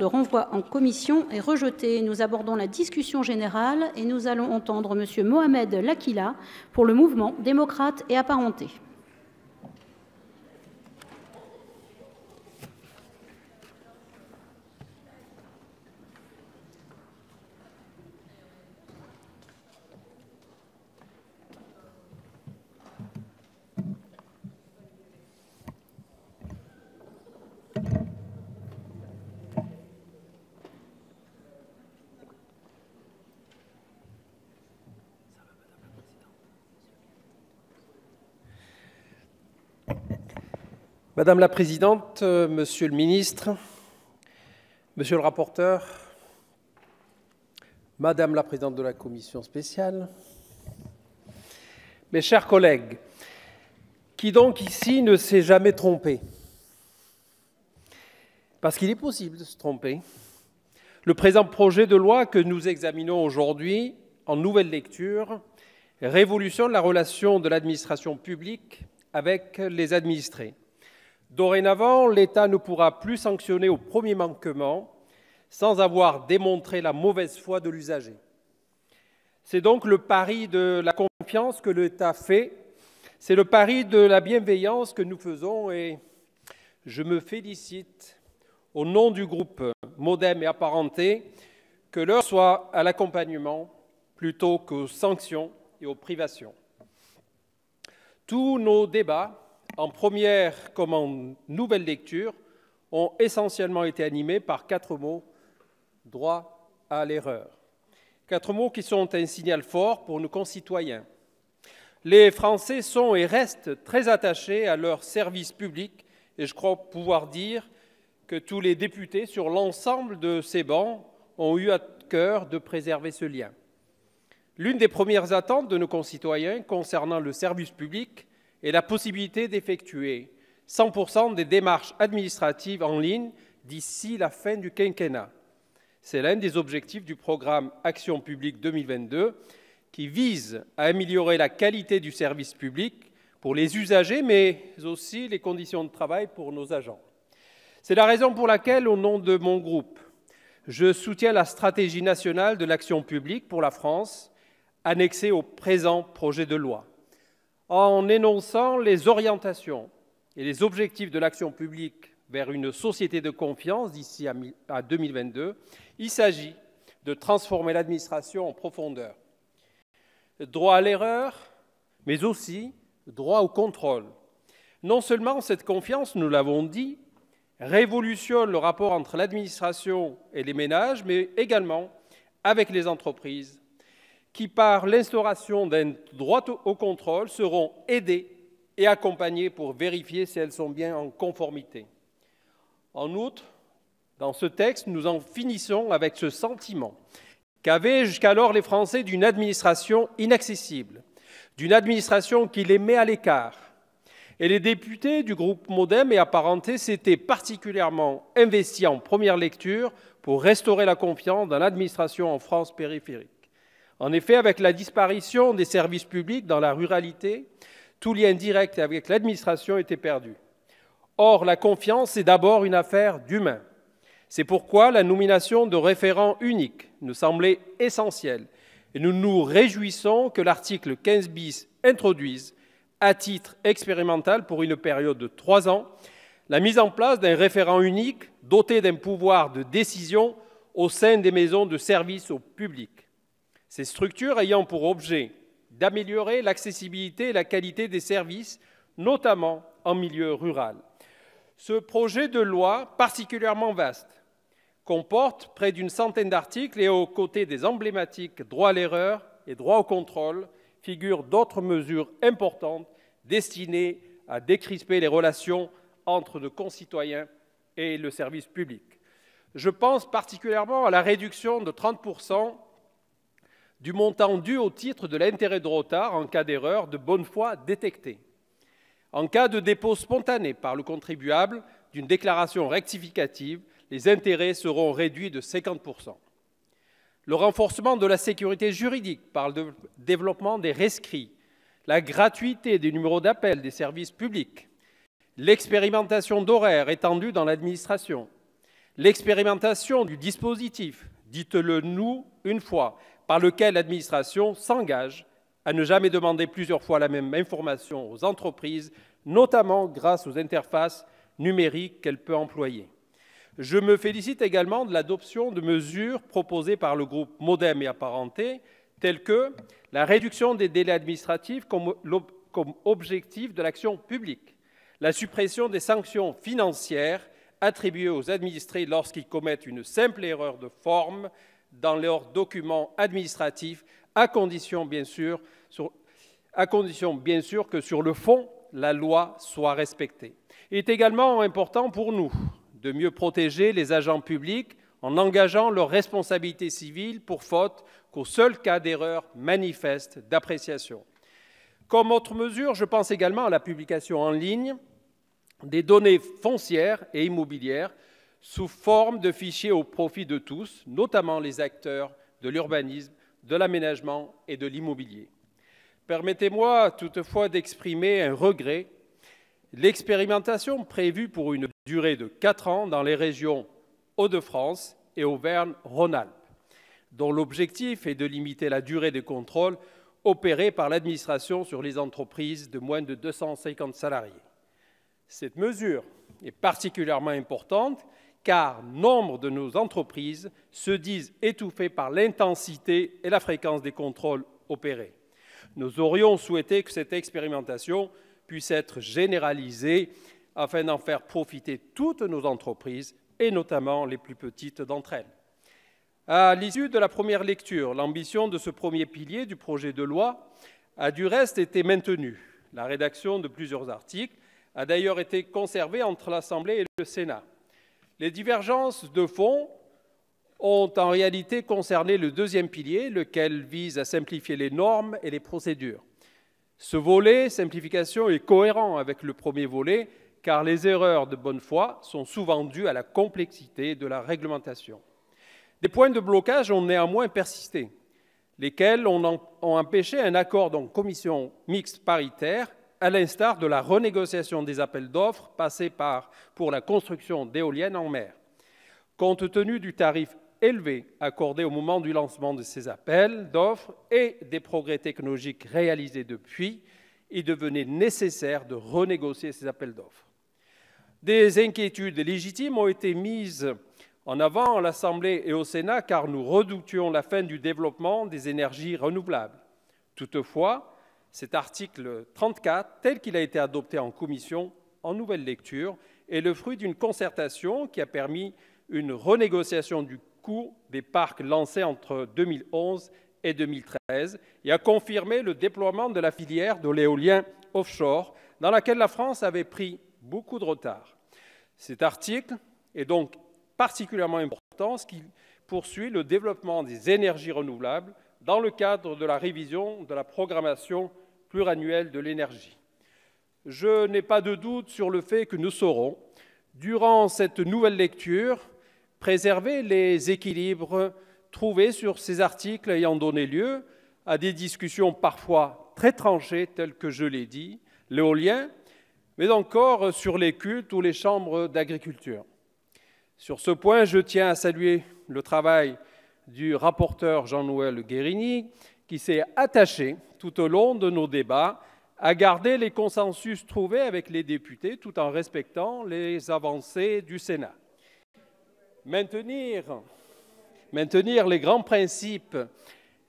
de renvoi en commission est rejeté. Nous abordons la discussion générale et nous allons entendre monsieur Mohamed Lakila pour le mouvement démocrate et apparenté. Madame la Présidente, euh, Monsieur le Ministre, Monsieur le rapporteur, Madame la Présidente de la Commission spéciale, mes chers collègues, qui donc ici ne s'est jamais trompé Parce qu'il est possible de se tromper. Le présent projet de loi que nous examinons aujourd'hui en nouvelle lecture révolutionne la relation de l'administration publique avec les administrés. Dorénavant, l'État ne pourra plus sanctionner au premier manquement sans avoir démontré la mauvaise foi de l'usager. C'est donc le pari de la confiance que l'État fait, c'est le pari de la bienveillance que nous faisons et je me félicite au nom du groupe Modem et apparenté que l'heure soit à l'accompagnement plutôt qu'aux sanctions et aux privations. Tous nos débats en première comme en nouvelle lecture, ont essentiellement été animés par quatre mots droit à l'erreur. Quatre mots qui sont un signal fort pour nos concitoyens. Les Français sont et restent très attachés à leur service public et je crois pouvoir dire que tous les députés sur l'ensemble de ces bancs ont eu à cœur de préserver ce lien. L'une des premières attentes de nos concitoyens concernant le service public et la possibilité d'effectuer 100% des démarches administratives en ligne d'ici la fin du quinquennat. C'est l'un des objectifs du programme Action publique 2022 qui vise à améliorer la qualité du service public pour les usagers, mais aussi les conditions de travail pour nos agents. C'est la raison pour laquelle, au nom de mon groupe, je soutiens la stratégie nationale de l'action publique pour la France annexée au présent projet de loi en énonçant les orientations et les objectifs de l'action publique vers une société de confiance d'ici à 2022, il s'agit de transformer l'administration en profondeur. Droit à l'erreur, mais aussi droit au contrôle. Non seulement cette confiance, nous l'avons dit, révolutionne le rapport entre l'administration et les ménages, mais également avec les entreprises qui, par l'instauration d'un droit au contrôle, seront aidées et accompagnées pour vérifier si elles sont bien en conformité. En outre, dans ce texte, nous en finissons avec ce sentiment qu'avaient jusqu'alors les Français d'une administration inaccessible, d'une administration qui les met à l'écart. Et les députés du groupe Modem et Apparenté s'étaient particulièrement investis en première lecture pour restaurer la confiance dans l'administration en France périphérique. En effet, avec la disparition des services publics dans la ruralité, tout lien direct avec l'administration était perdu. Or, la confiance est d'abord une affaire d'humain. C'est pourquoi la nomination de référents uniques nous semblait essentielle et nous nous réjouissons que l'article 15 bis introduise, à titre expérimental pour une période de trois ans, la mise en place d'un référent unique doté d'un pouvoir de décision au sein des maisons de services au public. Ces structures ayant pour objet d'améliorer l'accessibilité et la qualité des services, notamment en milieu rural. Ce projet de loi, particulièrement vaste, comporte près d'une centaine d'articles et aux côtés des emblématiques droit à l'erreur et droit au contrôle figurent d'autres mesures importantes destinées à décrisper les relations entre nos concitoyens et le service public. Je pense particulièrement à la réduction de 30% du montant dû au titre de l'intérêt de retard en cas d'erreur de bonne foi détectée. En cas de dépôt spontané par le contribuable d'une déclaration rectificative, les intérêts seront réduits de 50%. Le renforcement de la sécurité juridique par le développement des rescrits, la gratuité des numéros d'appel des services publics, l'expérimentation d'horaires étendus dans l'administration, l'expérimentation du dispositif, dites-le nous une fois, par lequel l'administration s'engage à ne jamais demander plusieurs fois la même information aux entreprises, notamment grâce aux interfaces numériques qu'elle peut employer. Je me félicite également de l'adoption de mesures proposées par le groupe Modem et apparenté, telles que la réduction des délais administratifs comme objectif de l'action publique, la suppression des sanctions financières attribuées aux administrés lorsqu'ils commettent une simple erreur de forme dans leurs documents administratifs, à condition bien sûr, que sur le fond, la loi soit respectée. Il est également important pour nous de mieux protéger les agents publics en engageant leur responsabilité civile pour faute qu'au seul cas d'erreur manifeste d'appréciation. Comme autre mesure, je pense également à la publication en ligne des données foncières et immobilières sous forme de fichiers au profit de tous, notamment les acteurs de l'urbanisme, de l'aménagement et de l'immobilier. Permettez-moi toutefois d'exprimer un regret. L'expérimentation prévue pour une durée de 4 ans dans les régions Hauts-de-France et Auvergne-Rhône-Alpes, dont l'objectif est de limiter la durée des contrôles opérés par l'administration sur les entreprises de moins de 250 salariés. Cette mesure est particulièrement importante car nombre de nos entreprises se disent étouffées par l'intensité et la fréquence des contrôles opérés. Nous aurions souhaité que cette expérimentation puisse être généralisée afin d'en faire profiter toutes nos entreprises et notamment les plus petites d'entre elles. À l'issue de la première lecture, l'ambition de ce premier pilier du projet de loi a du reste été maintenue. La rédaction de plusieurs articles a d'ailleurs été conservée entre l'Assemblée et le Sénat. Les divergences de fond ont en réalité concerné le deuxième pilier, lequel vise à simplifier les normes et les procédures. Ce volet simplification est cohérent avec le premier volet, car les erreurs de bonne foi sont souvent dues à la complexité de la réglementation. Des points de blocage ont néanmoins persisté, lesquels ont empêché un accord en commission mixte paritaire à l'instar de la renégociation des appels d'offres passés par pour la construction d'éoliennes en mer. Compte tenu du tarif élevé accordé au moment du lancement de ces appels d'offres et des progrès technologiques réalisés depuis, il devenait nécessaire de renégocier ces appels d'offres. Des inquiétudes légitimes ont été mises en avant à l'Assemblée et au Sénat car nous redoutions la fin du développement des énergies renouvelables. Toutefois, cet article 34, tel qu'il a été adopté en commission en nouvelle lecture, est le fruit d'une concertation qui a permis une renégociation du coût des parcs lancés entre 2011 et 2013 et a confirmé le déploiement de la filière de l'éolien offshore dans laquelle la France avait pris beaucoup de retard. Cet article est donc particulièrement important ce qui poursuit le développement des énergies renouvelables dans le cadre de la révision de la programmation annuelle de l'énergie. Je n'ai pas de doute sur le fait que nous saurons, durant cette nouvelle lecture, préserver les équilibres trouvés sur ces articles ayant donné lieu à des discussions parfois très tranchées, telles que je l'ai dit, l'éolien, mais encore sur les cultes ou les chambres d'agriculture. Sur ce point, je tiens à saluer le travail du rapporteur Jean-Noël Guérini, qui s'est attaché tout au long de nos débats à garder les consensus trouvés avec les députés tout en respectant les avancées du Sénat. Maintenir, les grands principes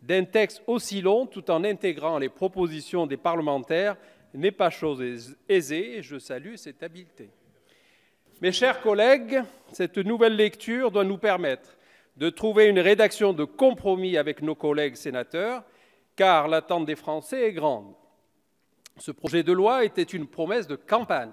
d'un texte aussi long tout en intégrant les propositions des parlementaires n'est pas chose aisée et je salue cette habileté. Mes chers collègues, cette nouvelle lecture doit nous permettre de trouver une rédaction de compromis avec nos collègues sénateurs car l'attente des Français est grande. Ce projet de loi était une promesse de campagne,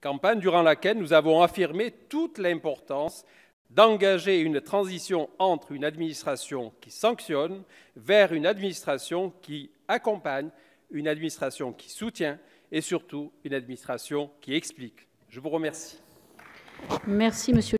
campagne durant laquelle nous avons affirmé toute l'importance d'engager une transition entre une administration qui sanctionne vers une administration qui accompagne, une administration qui soutient et surtout une administration qui explique. Je vous remercie. Merci, monsieur.